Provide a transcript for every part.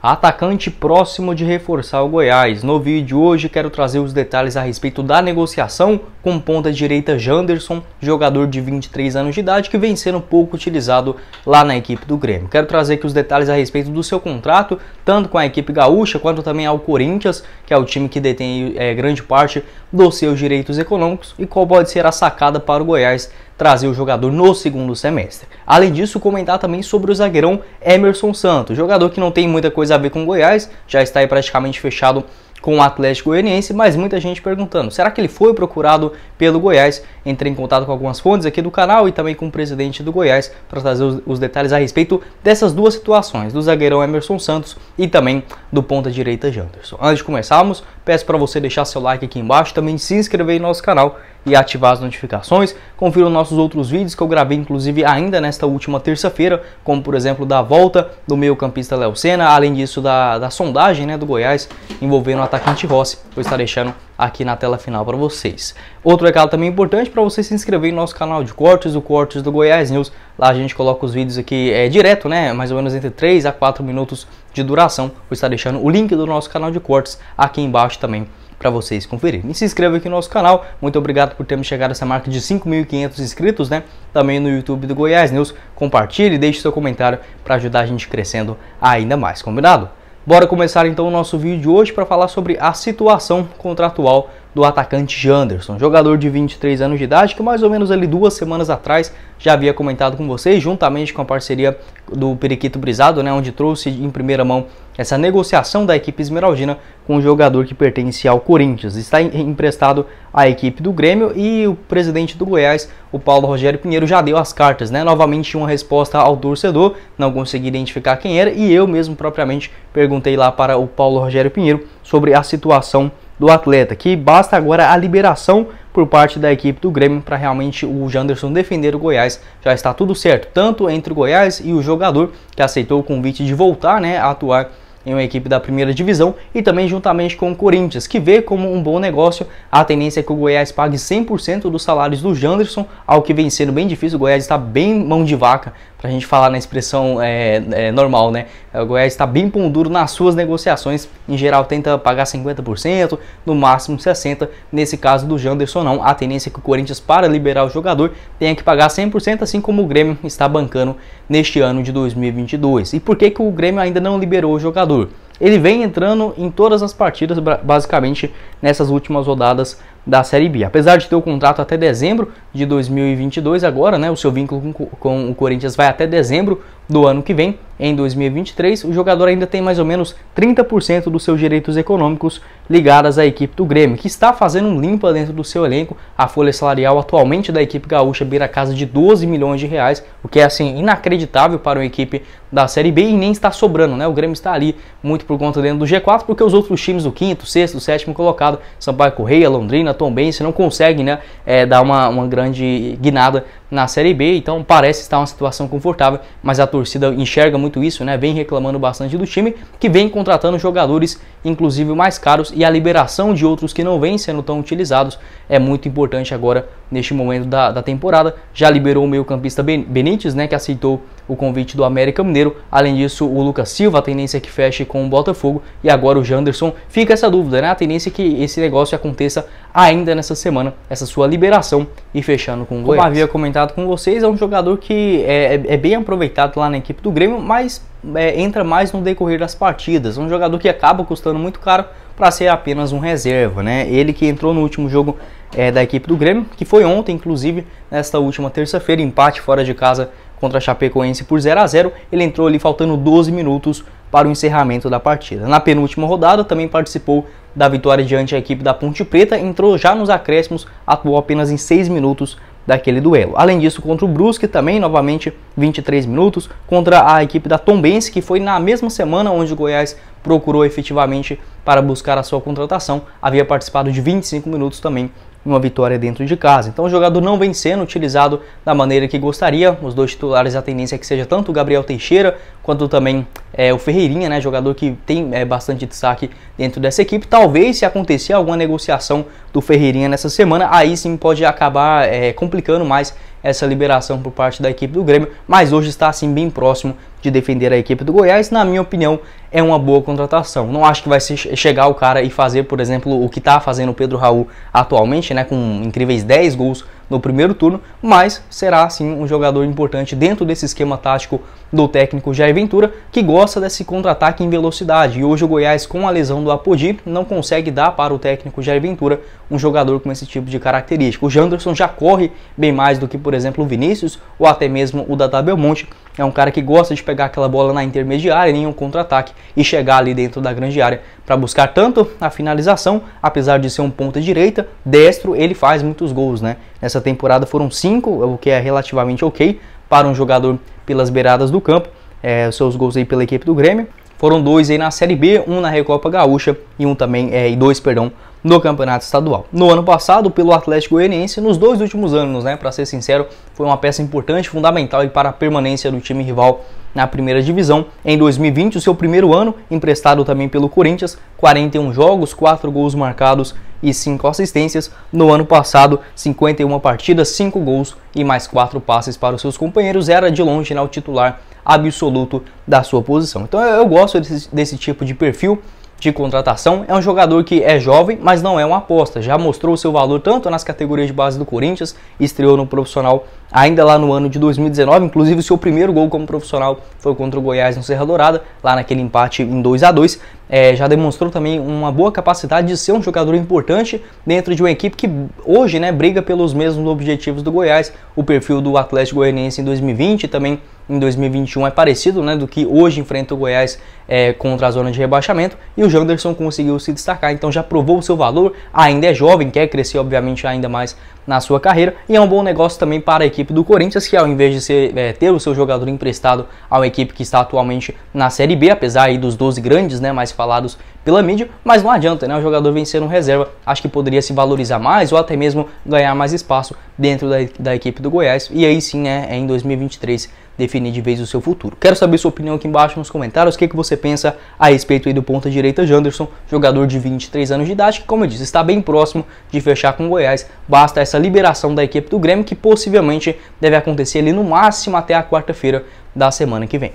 Atacante próximo de reforçar o Goiás. No vídeo de hoje quero trazer os detalhes a respeito da negociação com ponta direita Janderson, jogador de 23 anos de idade que vem sendo pouco utilizado lá na equipe do Grêmio. Quero trazer aqui os detalhes a respeito do seu contrato, tanto com a equipe gaúcha quanto também ao Corinthians, que é o time que detém é, grande parte dos seus direitos econômicos e qual pode ser a sacada para o Goiás trazer o jogador no segundo semestre. Além disso, comentar também sobre o zagueirão Emerson Santos, jogador que não tem muita coisa a ver com o Goiás, já está aí praticamente fechado com o Atlético Goianiense, mas muita gente perguntando: será que ele foi procurado pelo Goiás? Entrei em contato com algumas fontes aqui do canal e também com o presidente do Goiás para trazer os, os, detalhes a respeito dessas duas situações, do zagueirão Emerson Santos e também do ponta-direita Janderson. Antes de começarmos, peço para você deixar seu like aqui embaixo, também se inscrever em nosso canal e ativar as notificações. Confira os nossos outros vídeos que eu gravei, inclusive, ainda nesta última terça-feira, como por exemplo da volta do meio-campista Léo Senna, além disso da, da sondagem né, do Goiás envolvendo o atacante Rossi. Vou estar deixando aqui na tela final para vocês. Outro recado também importante para você se inscrever em nosso canal de cortes, o Cortes do Goiás News. Lá a gente coloca os vídeos aqui é, direto, né? Mais ou menos entre 3 a 4 minutos de duração. Vou estar deixando o link do nosso canal de cortes aqui embaixo também para vocês conferirem. E se inscreva aqui no nosso canal. Muito obrigado por termos chegado a essa marca de 5.500 inscritos, né? Também no YouTube do Goiás News. Compartilhe e deixe seu comentário para ajudar a gente crescendo ainda mais, combinado? Bora começar então o nosso vídeo de hoje para falar sobre a situação contratual do atacante Janderson, jogador de 23 anos de idade que mais ou menos ali duas semanas atrás já havia comentado com vocês, juntamente com a parceria do Periquito Brisado, né, onde trouxe em primeira mão essa negociação da equipe esmeraldina com o jogador que pertence ao Corinthians. Está emprestado à equipe do Grêmio e o presidente do Goiás, o Paulo Rogério Pinheiro, já deu as cartas, né? Novamente uma resposta ao torcedor, não consegui identificar quem era e eu mesmo propriamente perguntei lá para o Paulo Rogério Pinheiro sobre a situação do atleta, que basta agora a liberação por parte da equipe do Grêmio para realmente o Janderson defender o Goiás. Já está tudo certo, tanto entre o Goiás e o jogador que aceitou o convite de voltar né, a atuar em uma equipe da primeira divisão e também juntamente com o Corinthians, que vê como um bom negócio. A tendência é que o Goiás pague 100% dos salários do Janderson, ao que vem sendo bem difícil. O Goiás está bem mão de vaca para a gente falar na expressão é, é, normal, né? O Goiás está bem pão duro nas suas negociações, em geral tenta pagar 50%, no máximo 60%. Nesse caso do Janderson, não. A tendência é que o Corinthians, para liberar o jogador, tenha que pagar 100%, assim como o Grêmio está bancando neste ano de 2022. E por que, que o Grêmio ainda não liberou o jogador? Ele vem entrando em todas as partidas, basicamente nessas últimas rodadas da Série B. Apesar de ter o contrato até dezembro de 2022 agora, né, o seu vínculo com, com o Corinthians vai até dezembro do ano que vem, em 2023, o jogador ainda tem mais ou menos 30% dos seus direitos econômicos ligados à equipe do Grêmio, que está fazendo um limpa dentro do seu elenco. A folha salarial atualmente da equipe gaúcha beira a casa de 12 milhões de reais, o que é assim inacreditável para uma equipe da Série B e nem está sobrando, né? O Grêmio está ali muito por conta dentro do G4, porque os outros times do quinto, sexto, sétimo colocado, Sampaio Correia, Londrina, você não consegue né, é, dar uma, uma grande guinada na Série B, então parece estar uma situação confortável, mas a torcida enxerga muito isso, né? Vem reclamando bastante do time, que vem contratando jogadores, inclusive mais caros, e a liberação de outros que não vêm sendo tão utilizados é muito importante agora neste momento da, da temporada. Já liberou o meio-campista Benítez, né? Que aceitou o convite do América Mineiro. Além disso, o Lucas Silva, a tendência é que feche com o Botafogo e agora o Janderson. Fica essa dúvida, né? A tendência é que esse negócio aconteça ainda nessa semana, essa sua liberação e fechando com o Goiás. Como havia comentado com vocês, é um jogador que é, é, é bem aproveitado lá na equipe do Grêmio, mas é, entra mais no decorrer das partidas. Um jogador que acaba custando muito caro para ser apenas um reserva, né? Ele que entrou no último jogo é, da equipe do Grêmio, que foi ontem, inclusive, nesta última terça-feira, empate fora de casa contra a Chapecoense por 0 a 0 Ele entrou ali faltando 12 minutos para o encerramento da partida. Na penúltima rodada, também participou da vitória diante da equipe da Ponte Preta, entrou já nos acréscimos, atuou apenas em 6 minutos daquele duelo. Além disso, contra o Brusque também, novamente 23 minutos, contra a equipe da Tombense, que foi na mesma semana onde o Goiás procurou efetivamente para buscar a sua contratação, havia participado de 25 minutos também uma vitória dentro de casa. Então o jogador não vem sendo utilizado da maneira que gostaria. Os dois titulares a tendência é que seja tanto o Gabriel Teixeira quanto também é, o Ferreirinha, né, jogador que tem é, bastante destaque dentro dessa equipe. Talvez se acontecer alguma negociação do Ferreirinha nessa semana, aí sim pode acabar é, complicando mais essa liberação por parte da equipe do Grêmio, mas hoje está assim bem próximo de defender a equipe do Goiás. Na minha opinião, é uma boa contratação. Não acho que vai chegar o cara e fazer, por exemplo, o que está fazendo o Pedro Raul atualmente, né, com incríveis 10 gols no primeiro turno, mas será sim um jogador importante dentro desse esquema tático do técnico Jair Ventura, que gosta desse contra-ataque em velocidade. E hoje o Goiás, com a lesão do Apodi, não consegue dar para o técnico Jair Ventura um jogador com esse tipo de característica. O Janderson já corre bem mais do que, por exemplo, o Vinícius ou até mesmo o Dada Belmonte. É um cara que gosta de pegar aquela bola na intermediária, em um contra-ataque e chegar ali dentro da grande área para buscar tanto a finalização, apesar de ser um ponta direita, destro, ele faz muitos gols, né? Nessa temporada foram 5, o que é relativamente ok para um jogador pelas beiradas do campo. É, seus gols aí pela equipe do Grêmio. Foram dois aí na Série B, um na Recopa Gaúcha e um também, é, e dois, perdão, no Campeonato Estadual. No ano passado, pelo Atlético Goianiense, nos dois últimos anos, né, para ser sincero, foi uma peça importante, fundamental e para a permanência do time rival na primeira divisão. Em 2020, o seu primeiro ano, emprestado também pelo Corinthians, 41 jogos, 4 gols marcados e 5 assistências. No ano passado, 51 partidas, 5 gols e mais 4 passes para os seus companheiros. Era de longe né, o titular absoluto da sua posição. Então eu gosto desse, desse tipo de perfil de contratação. É um jogador que é jovem, mas não é uma aposta. Já mostrou seu valor tanto nas categorias de base do Corinthians, estreou no profissional ainda lá no ano de 2019. Inclusive, seu primeiro gol como profissional foi contra o Goiás no Serra Dourada, lá naquele empate em 2 a 2 é, já demonstrou também uma boa capacidade de ser um jogador importante dentro de uma equipe que hoje né, briga pelos mesmos objetivos do Goiás. O perfil do Atlético Goianiense em 2020 também em 2021 é parecido né, do que hoje enfrenta o Goiás é, contra a zona de rebaixamento e o Janderson conseguiu se destacar, então já provou o seu valor, ainda é jovem, quer crescer obviamente ainda mais na sua carreira e é um bom negócio também para a equipe do Corinthians, que ao invés de ser, é, ter o seu jogador emprestado a uma equipe que está atualmente na Série B, apesar aí dos 12 grandes né, mais falados pela mídia, mas não adianta, né? O jogador vencer um reserva, acho que poderia se valorizar mais ou até mesmo ganhar mais espaço dentro da, da equipe do Goiás. E aí sim, né, é em 2023 definir de vez o seu futuro. Quero saber sua opinião aqui embaixo nos comentários, o que, é que você pensa a respeito aí do ponta direita Janderson, jogador de 23 anos de idade, que como eu disse, está bem próximo de fechar com o Goiás. Basta essa liberação da equipe do Grêmio, que possivelmente deve acontecer ali no máximo até a quarta-feira da semana que vem.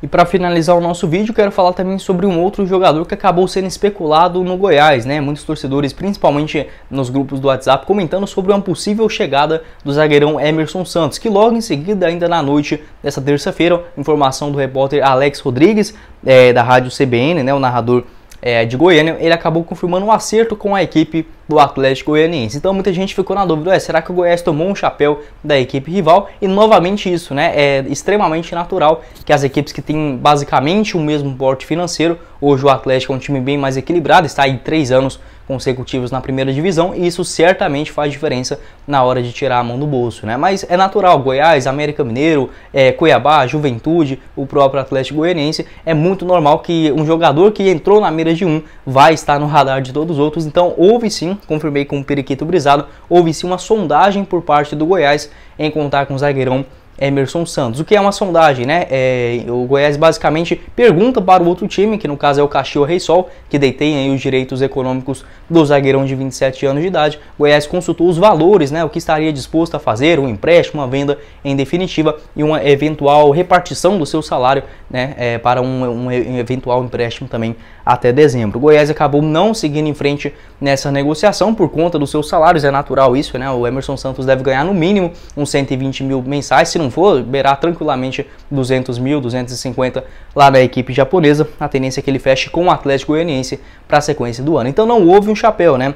E para finalizar o nosso vídeo, quero falar também sobre um outro jogador que acabou sendo especulado no Goiás, né? Muitos torcedores, principalmente nos grupos do WhatsApp, comentando sobre uma possível chegada do zagueirão Emerson Santos, que logo em seguida, ainda na noite dessa terça-feira, informação do repórter Alex Rodrigues, é, da rádio CBN, né? O narrador é, de Goiânia, ele acabou confirmando um acerto com a equipe do Atlético Goianiense. Então muita gente ficou na dúvida, é, será que o Goiás tomou um chapéu da equipe rival? E novamente isso, né? É extremamente natural que as equipes que têm basicamente o mesmo porte financeiro, hoje o Atlético é um time bem mais equilibrado, está aí três anos consecutivos na primeira divisão e isso certamente faz diferença na hora de tirar a mão do bolso, né? Mas é natural, Goiás, América Mineiro, é, Cuiabá, Juventude, o próprio Atlético Goianiense, é muito normal que um jogador que entrou na mira de um vai estar no radar de todos os outros, então houve sim confirmei com o um Periquito Brisado, houve-se uma sondagem por parte do Goiás em contar com o zagueirão Emerson Santos. O que é uma sondagem, né? É, o Goiás basicamente pergunta para o outro time, que no caso é o Caxias Rei Sol, que detém os direitos econômicos do zagueirão de 27 anos de idade. O Goiás consultou os valores, né? O que estaria disposto a fazer, um empréstimo, uma venda em definitiva e uma eventual repartição do seu salário, né? É, para um, um eventual empréstimo também até dezembro. O Goiás acabou não seguindo em frente nessa negociação por conta dos seus salários, é natural isso, né? O Emerson Santos deve ganhar no mínimo uns 120 mil mensais, se não não for beirar tranquilamente 200 mil, 250 lá na equipe japonesa, a tendência é que ele feche com o Atlético Goianiense para a sequência do ano. Então não houve um chapéu, né?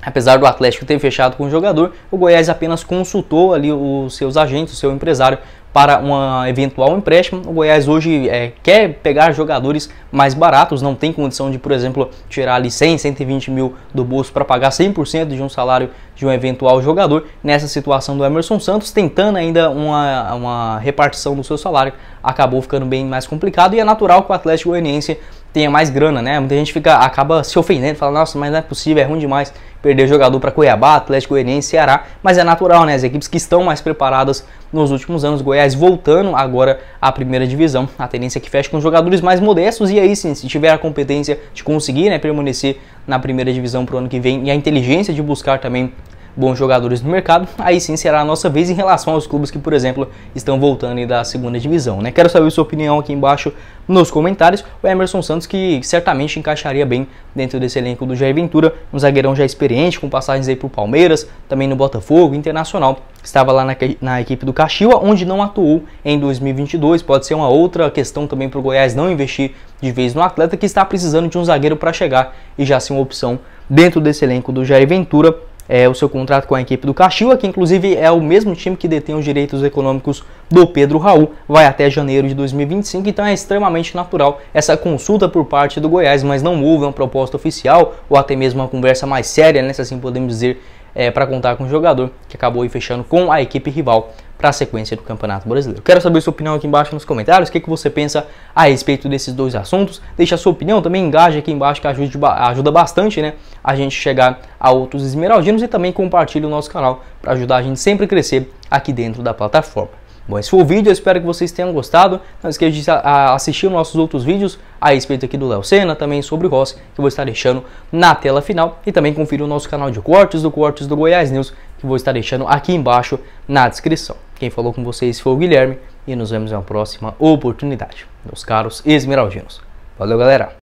Apesar do Atlético ter fechado com o jogador, o Goiás apenas consultou ali os seus agentes, o seu empresário, para um eventual empréstimo. O Goiás hoje é, quer pegar jogadores mais baratos, não tem condição de, por exemplo, tirar ali 100, 120 mil do bolso para pagar 100% de um salário de um eventual jogador. Nessa situação do Emerson Santos, tentando ainda uma, uma repartição do seu salário, acabou ficando bem mais complicado e é natural que o Atlético Goianiense tenha mais grana, né? Muita gente fica, acaba se ofendendo, fala, nossa, mas não é possível, é ruim demais perder jogador para Cuiabá, Atlético Goianiense, Ceará, mas é natural, né? As equipes que estão mais preparadas nos últimos anos, Goiás voltando agora à primeira divisão, a tendência é que feche com jogadores mais modestos e aí sim, se tiver a competência de conseguir, né, permanecer na primeira divisão para o ano que vem e a inteligência de buscar também bons jogadores no mercado, aí sim será a nossa vez em relação aos clubes que, por exemplo, estão voltando da segunda divisão. Né? Quero saber sua opinião aqui embaixo nos comentários. O Emerson Santos, que certamente encaixaria bem dentro desse elenco do Jair Ventura, um zagueirão já experiente, com passagens aí para o Palmeiras, também no Botafogo, Internacional. Estava lá na, na equipe do Caxiwa, onde não atuou em 2022. Pode ser uma outra questão também para o Goiás não investir de vez no atleta que está precisando de um zagueiro para chegar e já ser uma opção dentro desse elenco do Jair Ventura é, o seu contrato com a equipe do Caxil, que inclusive é o mesmo time que detém os direitos econômicos do Pedro Raul, vai até janeiro de 2025, então é extremamente natural essa consulta por parte do Goiás, mas não houve uma proposta oficial ou até mesmo uma conversa mais séria, né, se assim podemos dizer, é, para contar com o jogador que acabou aí fechando com a equipe rival para a sequência do Campeonato Brasileiro. Quero saber sua opinião aqui embaixo nos comentários, o que, que você pensa a respeito desses dois assuntos. Deixa a sua opinião, também engaje aqui embaixo que ajude, ajuda bastante né, a gente chegar a outros esmeraldinos e também compartilhe o nosso canal para ajudar a gente sempre a crescer aqui dentro da plataforma. Bom, esse foi o vídeo, eu espero que vocês tenham gostado. Não esqueça de assistir nossos outros vídeos a respeito aqui do Léo Senna, também sobre o Ross, que eu vou estar deixando na tela final. E também confira o nosso canal de cortes do Cortes do Goiás News, que eu vou estar deixando aqui embaixo na descrição. Quem falou com vocês foi o Guilherme e nos vemos em uma próxima oportunidade, meus caros esmeraldinos. Valeu, galera!